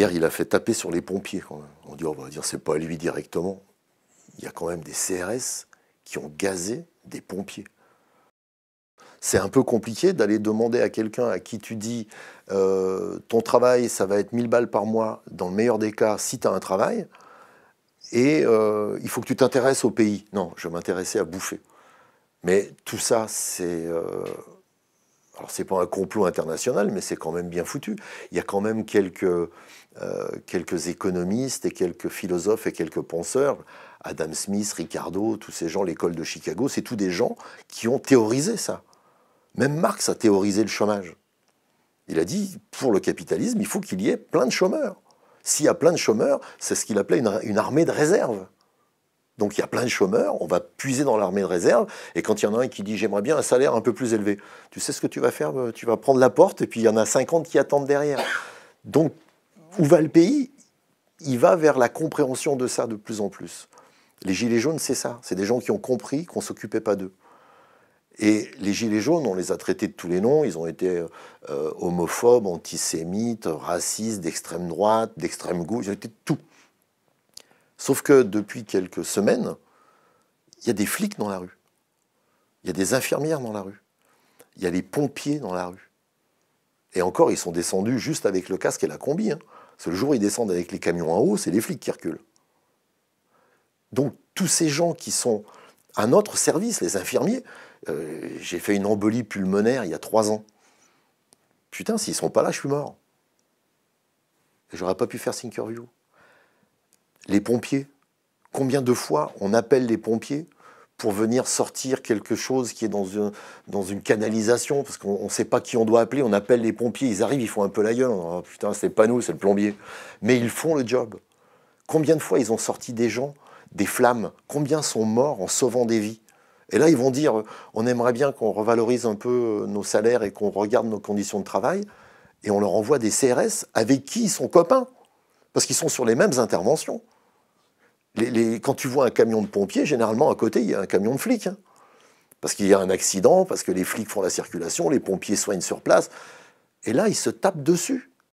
Hier, il a fait taper sur les pompiers On dit, on va dire, c'est pas à lui directement. Il y a quand même des CRS qui ont gazé des pompiers. C'est un peu compliqué d'aller demander à quelqu'un à qui tu dis euh, ton travail, ça va être 1000 balles par mois, dans le meilleur des cas, si tu as un travail, et euh, il faut que tu t'intéresses au pays. Non, je m'intéressais à bouffer. Mais tout ça, c'est. Euh, alors c'est pas un complot international, mais c'est quand même bien foutu. Il y a quand même euh, quelques, économistes et quelques philosophes et quelques penseurs, Adam Smith, Ricardo, tous ces gens, l'école de Chicago, c'est tous des gens qui ont théorisé ça. Même Marx a théorisé le chômage. Il a dit, pour le capitalisme, il faut qu'il y ait plein de chômeurs. S'il y a plein de chômeurs, c'est ce qu'il appelait une, une armée de réserve. Donc il y a plein de chômeurs, on va puiser dans l'armée de réserve, et quand il y en a un qui dit j'aimerais bien un salaire un peu plus élevé, tu sais ce que tu vas faire euh, Tu vas prendre la porte, et puis il y en a 50 qui attendent derrière. Donc où va le pays Il va vers la compréhension de ça de plus en plus. Les Gilets jaunes, c'est ça, c'est des gens qui ont compris qu'on ne s'occupait pas d'eux. Et les Gilets jaunes, on les a traités de tous les noms. Ils ont été euh, homophobes, antisémites, racistes, d'extrême droite, d'extrême gauche. Ils ont été tout. Sauf que depuis quelques semaines, il y a des flics dans la rue, il y a des infirmières dans la rue, il y a les pompiers dans la rue. Et encore, ils sont descendus juste avec le casque et la combi. Hein. C'est le jour où ils descendent avec les camions en haut, c'est les flics qui reculent. Donc tous ces gens qui sont à notre service, les infirmiers, euh, j'ai fait une embolie pulmonaire il y a trois ans. Putain, s'ils sont pas là, je suis mort. J'aurais pas pu faire Sinkerview les pompiers. Combien de fois on appelle les pompiers pour venir sortir quelque chose qui est dans une, canalisation, parce qu'on ne sait pas qui on doit appeler, on appelle les pompiers, ils arrivent, ils font un peu la gueule, oh, putain, c'est pas nous, c'est le plombier. Mais ils font le job. Combien de fois ils ont sorti des gens, des flammes, combien sont morts en sauvant des vies Et là, ils vont dire, on aimerait bien qu'on revalorise un peu euh, nos salaires et qu'on regarde nos conditions de travail, et on leur envoie des CRS avec qui ils sont copains, parce qu'ils sont sur les mêmes interventions quand tu vois un camion de pompiers, généralement à côté, il y a un camion de flic. Hein. parce qu'il y a un accident, parce que les flics font la circulation, les pompiers soignent sur place. Et là, ils se tapent dessus.